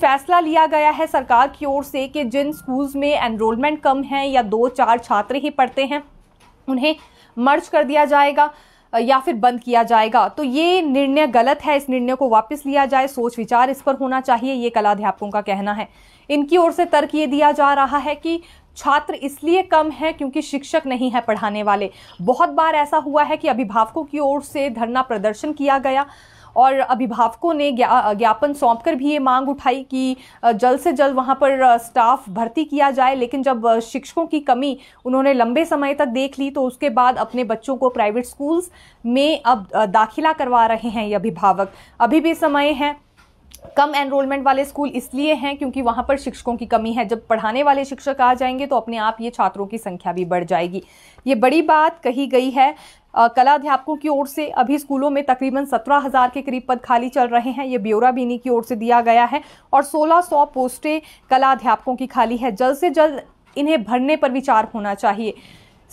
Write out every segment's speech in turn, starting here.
फैसला लिया गया है सरकार की ओर से कि जिन स्कूल्स में एनरोलमेंट कम है या दो चार छात्र ही पढ़ते हैं उन्हें मर्ज कर दिया जाएगा या फिर बंद किया जाएगा तो ये निर्णय गलत है इस निर्णय को वापस लिया जाए सोच विचार इस पर होना चाहिए ये कलाध्यापकों का कहना है इनकी ओर से तर्क ये दिया जा रहा है कि छात्र इसलिए कम है क्योंकि शिक्षक नहीं है पढ़ाने वाले बहुत बार ऐसा हुआ है कि अभिभावकों की ओर से धरना प्रदर्शन किया गया और अभिभावकों ने ज्ञा, ज्ञापन सौंपकर भी ये मांग उठाई कि जल्द से जल्द वहाँ पर स्टाफ भर्ती किया जाए लेकिन जब शिक्षकों की कमी उन्होंने लंबे समय तक देख ली तो उसके बाद अपने बच्चों को प्राइवेट स्कूल्स में अब दाखिला करवा रहे हैं ये अभिभावक अभी भी समय है कम एनरोलमेंट वाले स्कूल इसलिए हैं क्योंकि वहाँ पर शिक्षकों की कमी है जब पढ़ाने वाले शिक्षक आ जाएंगे तो अपने आप ये छात्रों की संख्या भी बढ़ जाएगी ये बड़ी बात कही गई है कला अध्यापकों की ओर से अभी स्कूलों में तकरीबन सत्रह हज़ार के करीब पद खाली चल रहे हैं ये ब्यौरा भी इन्हीं की ओर से दिया गया है और सोलह सौ पोस्टें कला अध्यापकों की खाली है जल्द से जल्द इन्हें भरने पर विचार होना चाहिए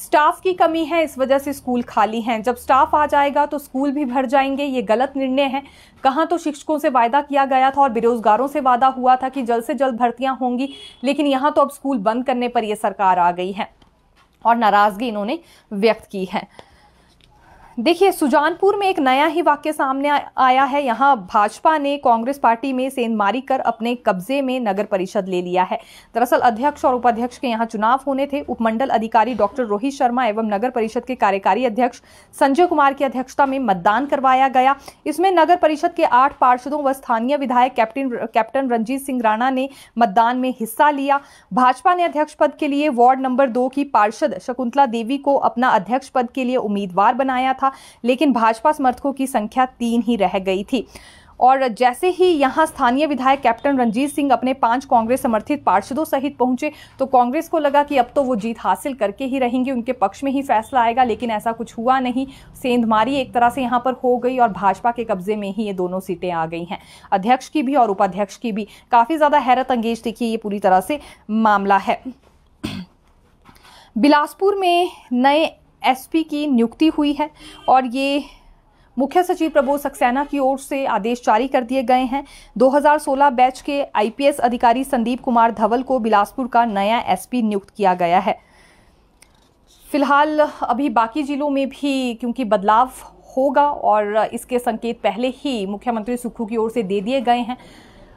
स्टाफ की कमी है इस वजह से स्कूल खाली हैं जब स्टाफ आ जाएगा तो स्कूल भी भर जाएंगे ये गलत निर्णय है कहाँ तो शिक्षकों से वायदा किया गया था और बेरोजगारों से वादा हुआ था कि जल्द से जल्द भर्तियां होंगी लेकिन यहाँ तो अब स्कूल बंद करने पर यह सरकार आ गई है और नाराज़गी इन्होंने व्यक्त की है देखिए सुजानपुर में एक नया ही वाक्य सामने आया है यहाँ भाजपा ने कांग्रेस पार्टी में सेंध मारी कर अपने कब्जे में नगर परिषद ले लिया है दरअसल अध्यक्ष और उपाध्यक्ष के यहाँ चुनाव होने थे उपमंडल अधिकारी डॉक्टर रोहित शर्मा एवं नगर परिषद के कार्यकारी अध्यक्ष संजय कुमार की अध्यक्षता में मतदान करवाया गया इसमें नगर परिषद के आठ पार्षदों व स्थानीय विधायक कैप्टन कैप्टन रंजीत सिंह राणा ने मतदान में हिस्सा लिया भाजपा ने अध्यक्ष पद के लिए वार्ड नंबर दो की पार्षद शकुंतला देवी को अपना अध्यक्ष पद के लिए उम्मीदवार बनाया था लेकिन भाजपा समर्थकों की संख्या तीन ही रह गई थी और जैसे ही यहां स्थानीय विधायक कैप्टन रंजीत सिंह अपने पांच कांग्रेस समर्थित पार्षदों सहित पहुंचे तो कांग्रेस को लगा कि अब तो वो जीत हासिल करके ही रहेंगे उनके पक्ष में ही फैसला आएगा लेकिन ऐसा कुछ हुआ नहीं सेंधमारी एक तरह से यहां पर हो गई और भाजपा के कब्जे में ही ये दोनों सीटें आ गई हैं अध्यक्ष की भी और उपाध्यक्ष की भी काफ़ी ज़्यादा हैरत अंगेज देखिए ये पूरी तरह से मामला है बिलासपुर में नए एसपी की नियुक्ति हुई है और ये मुख्य सचिव प्रबोध सक्सेना की ओर से आदेश जारी कर दिए गए हैं 2016 बैच के आईपीएस अधिकारी संदीप कुमार धवल को बिलासपुर का नया एसपी नियुक्त किया गया है फिलहाल अभी बाकी जिलों में भी क्योंकि बदलाव होगा और इसके संकेत पहले ही मुख्यमंत्री सुक्खू की ओर से दे दिए गए हैं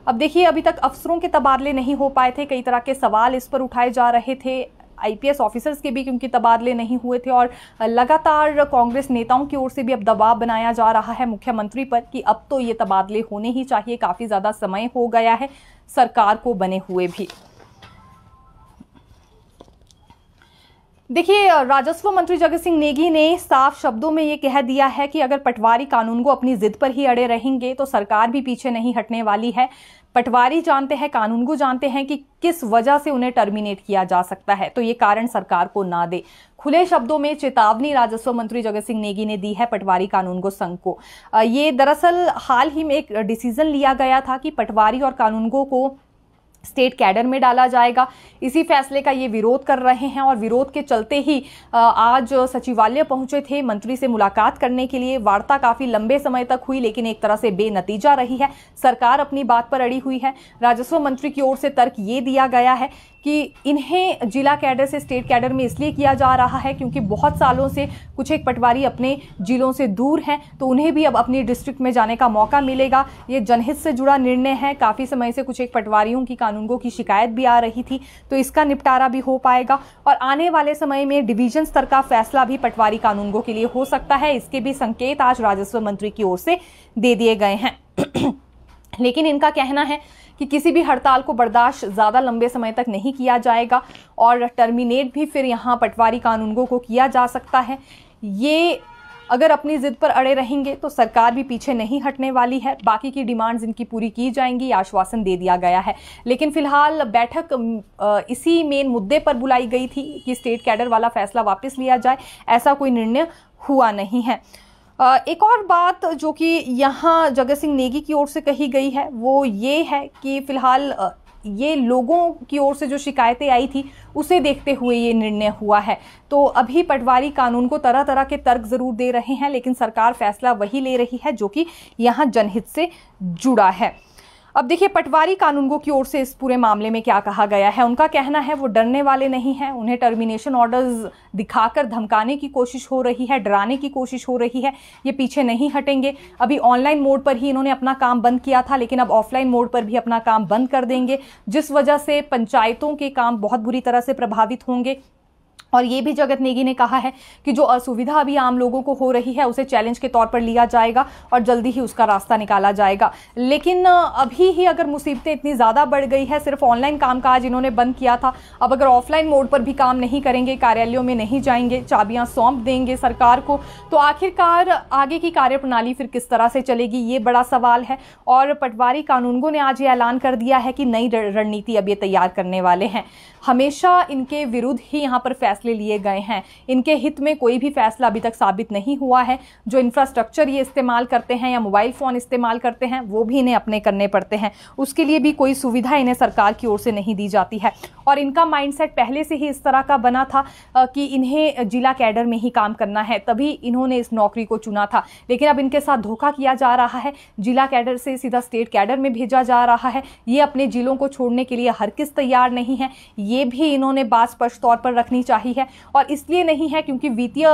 अब देखिए अभी तक अफसरों के तबादले नहीं हो पाए थे कई तरह के सवाल इस पर उठाए जा रहे थे आईपीएस ऑफिसर्स के भी क्योंकि तबादले नहीं हुए थे और लगातार कांग्रेस नेताओं की ओर से भी अब दबाव बनाया जा रहा है मुख्यमंत्री पर कि अब तो ये तबादले होने ही चाहिए काफ़ी ज़्यादा समय हो गया है सरकार को बने हुए भी देखिए राजस्व मंत्री जगत सिंह नेगी ने साफ शब्दों में ये कह दिया है कि अगर पटवारी कानून को अपनी जिद पर ही अड़े रहेंगे तो सरकार भी पीछे नहीं हटने वाली है पटवारी जानते हैं कानून को जानते हैं कि किस वजह से उन्हें टर्मिनेट किया जा सकता है तो ये कारण सरकार को ना दे खुले शब्दों में चेतावनी राजस्व मंत्री जगत सिंह नेगी ने दी है पटवारी कानून को संघ को ये दरअसल हाल ही में एक डिसीजन लिया गया था कि पटवारी और कानूनगो को स्टेट कैडर में डाला जाएगा इसी फैसले का ये विरोध कर रहे हैं और विरोध के चलते ही आज सचिवालय पहुंचे थे मंत्री से मुलाकात करने के लिए वार्ता काफी लंबे समय तक हुई लेकिन एक तरह से बेनतीजा रही है सरकार अपनी बात पर अड़ी हुई है राजस्व मंत्री की ओर से तर्क ये दिया गया है कि इन्हें जिला कैडर से स्टेट कैडर में इसलिए किया जा रहा है क्योंकि बहुत सालों से कुछ एक पटवारी अपने जिलों से दूर हैं तो उन्हें भी अब अपनी डिस्ट्रिक्ट में जाने का मौका मिलेगा ये जनहित से जुड़ा निर्णय है काफ़ी समय से कुछ एक पटवारियों की कानूनगों की शिकायत भी आ रही थी तो इसका निपटारा भी हो पाएगा और आने वाले समय में डिवीजन स्तर का फैसला भी पटवारी कानूनगों के लिए हो सकता है इसके भी संकेत आज राजस्व मंत्री की ओर से दे दिए गए हैं लेकिन इनका कहना है कि किसी भी हड़ताल को बर्दाश्त ज़्यादा लंबे समय तक नहीं किया जाएगा और टर्मिनेट भी फिर यहाँ पटवारी कानूनों को किया जा सकता है ये अगर अपनी ज़िद पर अड़े रहेंगे तो सरकार भी पीछे नहीं हटने वाली है बाकी की डिमांड्स इनकी पूरी की जाएंगी आश्वासन दे दिया गया है लेकिन फिलहाल बैठक इसी मेन मुद्दे पर बुलाई गई थी कि स्टेट कैडर वाला फैसला वापस लिया जाए ऐसा कोई निर्णय हुआ नहीं है एक और बात जो कि यहाँ जगत सिंह नेगी की ओर से कही गई है वो ये है कि फ़िलहाल ये लोगों की ओर से जो शिकायतें आई थी उसे देखते हुए ये निर्णय हुआ है तो अभी पटवारी कानून को तरह तरह के तर्क ज़रूर दे रहे हैं लेकिन सरकार फैसला वही ले रही है जो कि यहाँ जनहित से जुड़ा है अब देखिए पटवारी कानूनगो की ओर से इस पूरे मामले में क्या कहा गया है उनका कहना है वो डरने वाले नहीं हैं उन्हें टर्मिनेशन ऑर्डर्स दिखाकर धमकाने की कोशिश हो रही है डराने की कोशिश हो रही है ये पीछे नहीं हटेंगे अभी ऑनलाइन मोड पर ही इन्होंने अपना काम बंद किया था लेकिन अब ऑफलाइन मोड पर भी अपना काम बंद कर देंगे जिस वजह से पंचायतों के काम बहुत बुरी तरह से प्रभावित होंगे और ये भी जगत नेगी ने कहा है कि जो असुविधा अभी आम लोगों को हो रही है उसे चैलेंज के तौर पर लिया जाएगा और जल्दी ही उसका रास्ता निकाला जाएगा लेकिन अभी ही अगर मुसीबतें इतनी ज़्यादा बढ़ गई है सिर्फ ऑनलाइन कामकाज इन्होंने बंद किया था अब अगर ऑफलाइन मोड पर भी काम नहीं करेंगे कार्यालयों में नहीं जाएंगे चाबियाँ सौंप देंगे सरकार को तो आखिरकार आगे की कार्यप्रणाली फिर किस तरह से चलेगी ये बड़ा सवाल है और पटवारी कानूनगो ने आज ये ऐलान कर दिया है कि नई रणनीति अब ये तैयार करने वाले हैं हमेशा इनके विरुद्ध ही यहाँ पर फैसला फैसले लिए गए हैं इनके हित में कोई भी फैसला अभी तक साबित नहीं हुआ है जो इंफ्रास्ट्रक्चर ये इस्तेमाल करते हैं या मोबाइल फ़ोन इस्तेमाल करते हैं वो भी इन्हें अपने करने पड़ते हैं उसके लिए भी कोई सुविधा इन्हें सरकार की ओर से नहीं दी जाती है और इनका माइंड पहले से ही इस तरह का बना था कि इन्हें जिला कैडर में ही काम करना है तभी इन्होंने इस नौकरी को चुना था लेकिन अब इनके साथ धोखा किया जा रहा है जिला कैडर से सीधा स्टेट कैडर में भेजा जा रहा है ये अपने जिलों को छोड़ने के लिए हर किस तैयार नहीं है ये भी इन्होंने बात स्पष्ट तौर पर रखनी चाहिए है और इसलिए नहीं है क्योंकि वित्तीय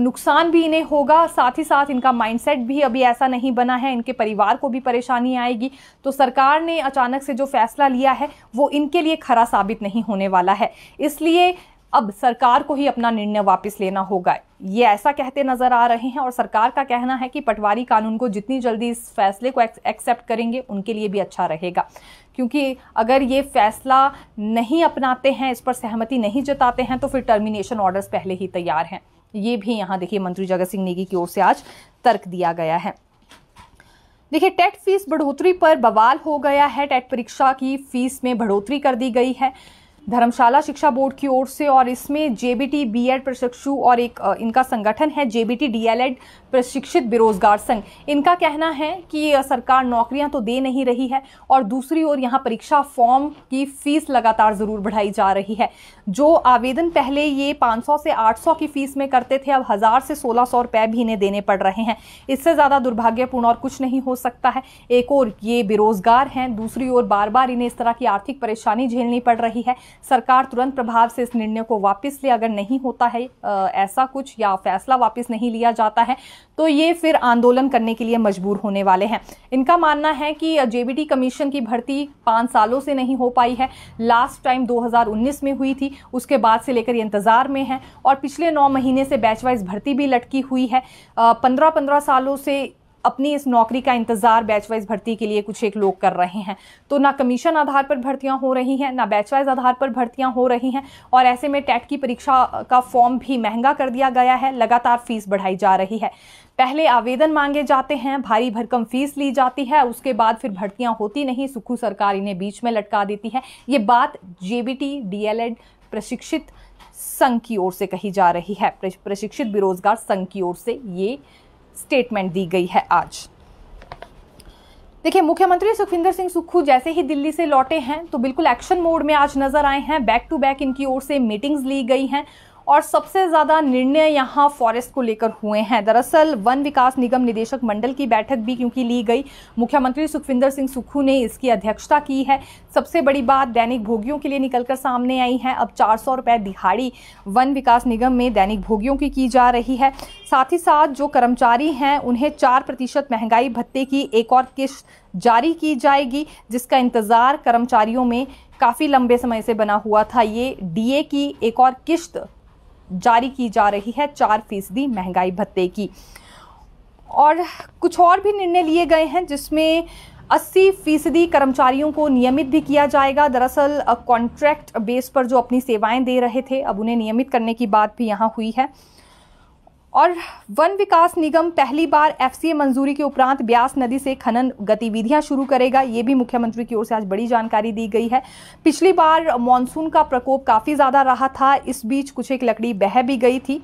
नुकसान भी इन्हें होगा साथ ही साथ इनका माइंडसेट भी अभी ऐसा नहीं बना है इनके परिवार को भी परेशानी आएगी तो सरकार ने अचानक से जो फैसला लिया है वो इनके लिए खरा साबित नहीं होने वाला है इसलिए अब सरकार को ही अपना निर्णय वापस लेना होगा ये ऐसा कहते नजर आ रहे हैं और सरकार का कहना है कि पटवारी कानून को जितनी जल्दी इस फैसले को एक्सेप्ट करेंगे उनके लिए भी अच्छा रहेगा क्योंकि अगर ये फैसला नहीं अपनाते हैं इस पर सहमति नहीं जताते हैं तो फिर टर्मिनेशन ऑर्डर्स पहले ही तैयार हैं ये भी यहाँ देखिए मंत्री जगत सिंह नेगी की ओर से आज तर्क दिया गया है देखिए टेट फीस बढ़ोतरी पर बवाल हो गया है टेट परीक्षा की फीस में बढ़ोतरी कर दी गई है धर्मशाला शिक्षा बोर्ड की ओर से और इसमें जेबीटी बीएड प्रशिक्षु और एक इनका संगठन है जेबीटी डीएलएड प्रशिक्षित बेरोजगार संघ इनका कहना है कि सरकार नौकरियां तो दे नहीं रही है और दूसरी ओर यहाँ परीक्षा फॉर्म की फीस लगातार ज़रूर बढ़ाई जा रही है जो आवेदन पहले ये 500 से 800 की फ़ीस में करते थे अब हज़ार से सोलह सौ रुपए भी इन्हें देने पड़ रहे हैं इससे ज़्यादा दुर्भाग्यपूर्ण और कुछ नहीं हो सकता है एक और ये बेरोज़गार हैं दूसरी ओर बार बार इन्हें इस तरह की आर्थिक परेशानी झेलनी पड़ रही है सरकार तुरंत प्रभाव से इस निर्णय को वापस ले अगर नहीं होता है ऐसा कुछ या फैसला वापस नहीं लिया जाता है तो ये फिर आंदोलन करने के लिए मजबूर होने वाले हैं इनका मानना है कि जेबीटी कमीशन की भर्ती पाँच सालों से नहीं हो पाई है लास्ट टाइम 2019 में हुई थी उसके बाद से लेकर इंतज़ार में है और पिछले नौ महीने से बैच वाइज भर्ती भी लटकी हुई है पंद्रह पंद्रह सालों से अपनी इस नौकरी का इंतज़ार बैच वाइज भर्ती के लिए कुछ एक लोग कर रहे हैं तो ना कमीशन आधार पर भर्तियां हो रही हैं ना बैच वाइज आधार पर भर्तियां हो रही हैं और ऐसे में टेट की परीक्षा का फॉर्म भी महंगा कर दिया गया है लगातार फीस बढ़ाई जा रही है पहले आवेदन मांगे जाते हैं भारी भरकम फीस ली जाती है उसके बाद फिर भर्तियां होती नहीं सुखू सरकार इन्हें बीच में लटका देती है ये बात जेबीटी डीएलएड प्रशिक्षित संघ की ओर से कही जा रही है प्रशिक्षित बेरोजगार संघ की ओर से ये स्टेटमेंट दी गई है आज देखिए मुख्यमंत्री सुखविंदर सिंह सुक्खू जैसे ही दिल्ली से लौटे हैं तो बिल्कुल एक्शन मोड में आज नजर आए हैं बैक टू बैक इनकी ओर से मीटिंग्स ली गई हैं और सबसे ज़्यादा निर्णय यहाँ फॉरेस्ट को लेकर हुए हैं दरअसल वन विकास निगम निदेशक मंडल की बैठक भी क्योंकि ली गई मुख्यमंत्री सुखविंदर सिंह सुक्खू ने इसकी अध्यक्षता की है सबसे बड़ी बात दैनिक भोगियों के लिए निकलकर सामने आई है अब चार सौ रुपये दिहाड़ी वन विकास निगम में दैनिक भोगियों की की जा रही है साथ ही साथ जो कर्मचारी हैं उन्हें चार प्रतिशत महंगाई भत्ते की एक और किश्त जारी की जाएगी जिसका इंतज़ार कर्मचारियों में काफ़ी लंबे समय से बना हुआ था ये डीए की एक और किश्त जारी की जा रही है चार फीसदी महंगाई भत्ते की और कुछ और भी निर्णय लिए गए हैं जिसमें 80 फीसदी कर्मचारियों को नियमित भी किया जाएगा दरअसल कॉन्ट्रैक्ट बेस पर जो अपनी सेवाएं दे रहे थे अब उन्हें नियमित करने की बात भी यहां हुई है और वन विकास निगम पहली बार एफसीए मंजूरी के उपरांत ब्यास नदी से खनन गतिविधियां शुरू करेगा ये भी मुख्यमंत्री की ओर से आज बड़ी जानकारी दी गई है पिछली बार मानसून का प्रकोप काफ़ी ज़्यादा रहा था इस बीच कुछ एक लकड़ी बह भी गई थी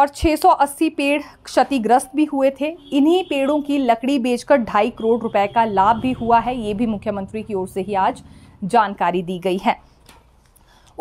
और 680 पेड़ क्षतिग्रस्त भी हुए थे इन्हीं पेड़ों की लकड़ी बेचकर ढाई करोड़ रुपए का लाभ भी हुआ है ये भी मुख्यमंत्री की ओर से ही आज जानकारी दी गई है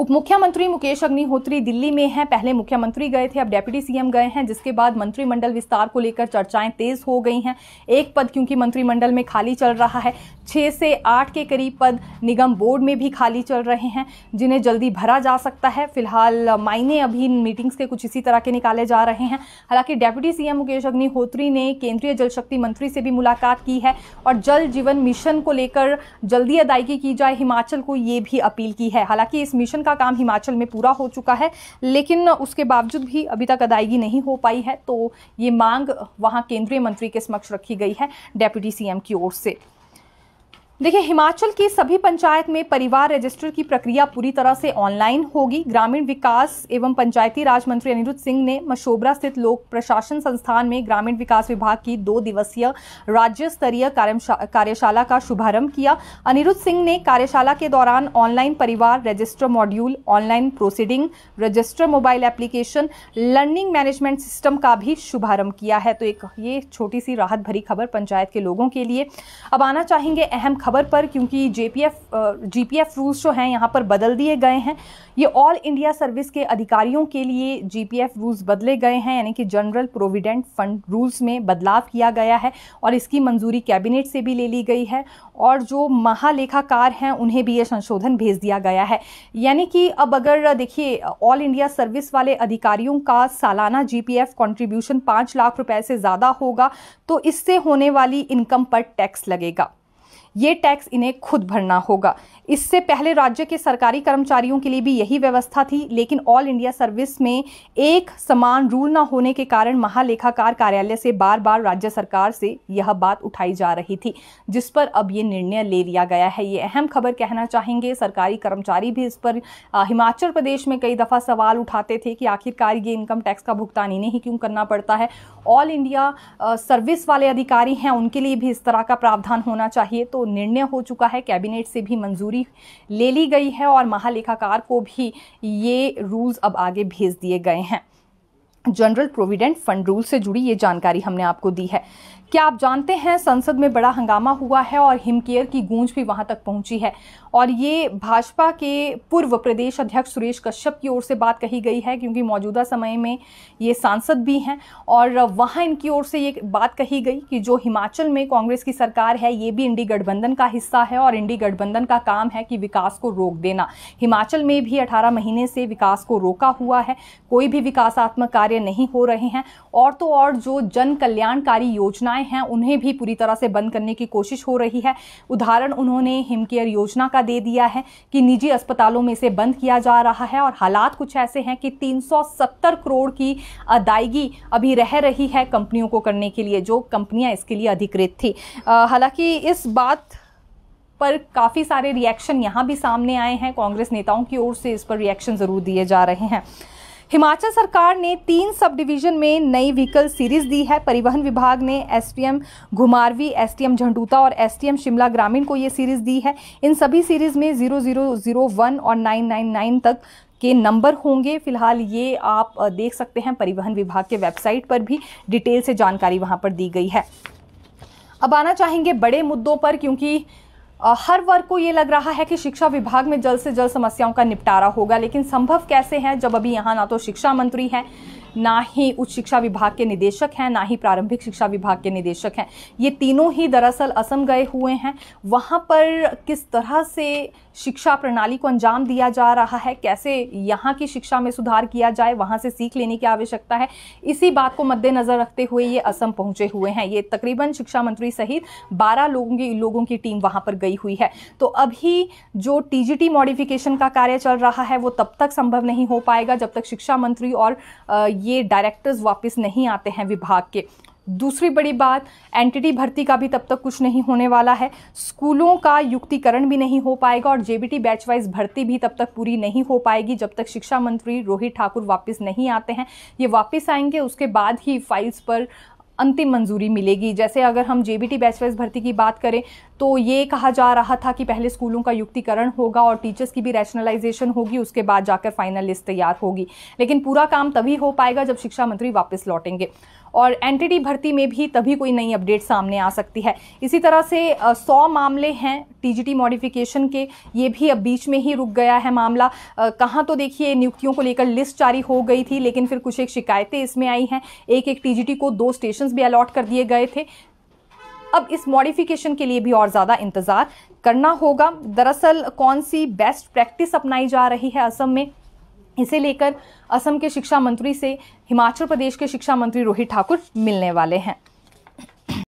उप मुख्यमंत्री मुकेश अग्निहोत्री दिल्ली में हैं पहले मुख्यमंत्री गए थे अब डेप्यूटी सीएम गए हैं जिसके बाद मंत्रिमंडल विस्तार को लेकर चर्चाएं तेज हो गई हैं एक पद क्योंकि मंत्रिमंडल में खाली चल रहा है छः से आठ के करीब पद निगम बोर्ड में भी खाली चल रहे हैं जिन्हें जल्दी भरा जा सकता है फिलहाल मायने अभी मीटिंग्स के कुछ इसी तरह के निकाले जा रहे हैं हालांकि डेप्यूटी सीएम मुकेश अग्निहोत्री ने केंद्रीय जल शक्ति मंत्री से भी मुलाकात की है और जल जीवन मिशन को लेकर जल्दी अदायगी की जाए हिमाचल को ये भी अपील की है हालांकि इस मिशन का का काम हिमाचल में पूरा हो चुका है लेकिन उसके बावजूद भी अभी तक अदायगी नहीं हो पाई है तो ये मांग वहाँ केंद्रीय मंत्री के समक्ष रखी गई है डेप्यूटी सीएम की ओर से देखिए हिमाचल की सभी पंचायत में परिवार रजिस्टर की प्रक्रिया पूरी तरह से ऑनलाइन होगी ग्रामीण विकास एवं पंचायती राज मंत्री अनिरुद्ध सिंह ने मशोबरा स्थित लोक प्रशासन संस्थान में ग्रामीण विकास विभाग की दो दिवसीय राज्य स्तरीय कार्यशाला का शुभारंभ किया अनिरुद्ध सिंह ने कार्यशाला के दौरान ऑनलाइन परिवार register module online proceeding register mobile application learning management system का भी शुभारंभ किया है तो एक ये छोटी सी राहत भरी खबर पंचायत के लोगों के लिए अब आना चाहेंगे अहम खबर खबर पर क्योंकि जेपीएफ जीपीएफ रूल्स जो हैं यहाँ पर बदल दिए गए हैं ये ऑल इंडिया सर्विस के अधिकारियों के लिए जीपीएफ रूल्स बदले गए हैं यानी कि जनरल प्रोविडेंट फंड रूल्स में बदलाव किया गया है और इसकी मंजूरी कैबिनेट से भी ले ली गई है और जो महालेखाकार हैं उन्हें भी ये संशोधन भेज दिया गया है यानी कि अब अगर देखिए ऑल इंडिया सर्विस वाले अधिकारियों का सालाना जीपीएफ कंट्रीब्यूशन पाँच लाख रुपए से ज़्यादा होगा तो इससे होने वाली इनकम पर टैक्स लगेगा ये टैक्स इन्हें खुद भरना होगा इससे पहले राज्य के सरकारी कर्मचारियों के लिए भी यही व्यवस्था थी लेकिन ऑल इंडिया सर्विस में एक समान रूल ना होने के कारण महालेखाकार कार्यालय से बार बार राज्य सरकार से यह बात उठाई जा रही थी जिस पर अब ये निर्णय ले लिया गया है ये अहम खबर कहना चाहेंगे सरकारी कर्मचारी भी इस पर हिमाचल प्रदेश में कई दफ़ा सवाल उठाते थे कि आखिरकार ये इनकम टैक्स का भुगतान इन्हें ही क्यों करना पड़ता है ऑल इंडिया सर्विस वाले अधिकारी हैं उनके लिए भी इस तरह का प्रावधान होना चाहिए तो निर्णय हो चुका है कैबिनेट से भी मंजूरी ले ली गई है और महालेखाकार को भी ये रूल्स अब आगे भेज दिए गए हैं जनरल प्रोविडेंट फंड रूल से जुड़ी ये जानकारी हमने आपको दी है क्या आप जानते हैं संसद में बड़ा हंगामा हुआ है और हिमकेयर की गूंज भी वहां तक पहुंची है और ये भाजपा के पूर्व प्रदेश अध्यक्ष सुरेश कश्यप की ओर से बात कही गई है क्योंकि मौजूदा समय में ये सांसद भी हैं और वहां इनकी ओर से ये बात कही गई कि जो हिमाचल में कांग्रेस की सरकार है ये भी इंडी गठबंधन का हिस्सा है और इंडी गठबंधन का काम है कि विकास को रोक देना हिमाचल में भी अठारह महीने से विकास को रोका हुआ है कोई भी विकासात्मक कार्य नहीं हो रहे हैं और तो और जो जन कल्याणकारी योजनाएं योजनाएं हैं उन्हें भी पूरी तरह से बंद करने की कोशिश हो रही है उदाहरण उन्होंने हिमकेयर योजना का दे दिया है कि निजी अस्पतालों में इसे बंद किया जा रहा है और हालात कुछ ऐसे हैं कि 370 करोड़ की अदायगी अभी रह रही है कंपनियों को करने के लिए जो कंपनियां इसके लिए अधिकृत थी हालांकि इस बात पर काफ़ी सारे रिएक्शन यहाँ भी सामने आए हैं कांग्रेस नेताओं की ओर से इस पर रिएक्शन ज़रूर दिए जा रहे हैं हिमाचल सरकार ने तीन सब डिवीजन में नई व्हीकल सीरीज दी है परिवहन विभाग ने एसटीएम घुमारवी एसटीएम झंडूता और एसटीएम शिमला ग्रामीण को ये सीरीज दी है इन सभी सीरीज में जीरो जीरो जीरो वन और नाइन नाइन नाइन तक के नंबर होंगे फिलहाल ये आप देख सकते हैं परिवहन विभाग के वेबसाइट पर भी डिटेल से जानकारी वहाँ पर दी गई है अब आना चाहेंगे बड़े मुद्दों पर क्योंकि हर वर्ग को ये लग रहा है कि शिक्षा विभाग में जल्द से जल्द समस्याओं का निपटारा होगा लेकिन संभव कैसे है जब अभी यहाँ ना तो शिक्षा मंत्री हैं ना ही उच्च शिक्षा विभाग के निदेशक हैं ना ही प्रारंभिक शिक्षा विभाग के निदेशक हैं ये तीनों ही दरअसल असम गए हुए हैं वहाँ पर किस तरह से शिक्षा प्रणाली को अंजाम दिया जा रहा है कैसे यहाँ की शिक्षा में सुधार किया जाए वहाँ से सीख लेने की आवश्यकता है इसी बात को मद्देनज़र रखते हुए ये असम पहुँचे हुए हैं ये तकरीबन शिक्षा मंत्री सहित बारह लोगों की लोगों की टीम वहाँ पर गई हुई है तो अभी जो टी मॉडिफिकेशन का कार्य चल रहा है वो तब तक संभव नहीं हो पाएगा जब तक शिक्षा मंत्री और ये डायरेक्टर्स वापस नहीं आते हैं विभाग के दूसरी बड़ी बात एंटिटी भर्ती का भी तब तक कुछ नहीं होने वाला है स्कूलों का युक्तिकरण भी नहीं हो पाएगा और जेबीटी बैच वाइज भर्ती भी तब तक पूरी नहीं हो पाएगी जब तक शिक्षा मंत्री रोहित ठाकुर वापस नहीं आते हैं ये वापस आएंगे उसके बाद ही फाइल्स पर अंतिम मंजूरी मिलेगी जैसे अगर हम जेबीटी बैच भर्ती की बात करें तो ये कहा जा रहा था कि पहले स्कूलों का युक्तिकरण होगा और टीचर्स की भी रैशनलाइजेशन होगी उसके बाद जाकर फाइनल लिस्ट तैयार होगी लेकिन पूरा काम तभी हो पाएगा जब शिक्षा मंत्री वापस लौटेंगे और एंटिटी भर्ती में भी तभी कोई नई अपडेट सामने आ सकती है इसी तरह से सौ मामले हैं टीजीटी मॉडिफिकेशन के ये भी अब बीच में ही रुक गया है मामला कहाँ तो देखिए नियुक्तियों को लेकर लिस्ट जारी हो गई थी लेकिन फिर कुछ एक शिकायतें इसमें आई हैं एक एक टीजीटी को दो स्टेशन भी अलॉट कर दिए गए थे अब इस मॉडिफिकेशन के लिए भी और ज़्यादा इंतज़ार करना होगा दरअसल कौन सी बेस्ट प्रैक्टिस अपनाई जा रही है असम में इसे लेकर असम के शिक्षा मंत्री से हिमाचल प्रदेश के शिक्षा मंत्री रोहित ठाकुर मिलने वाले हैं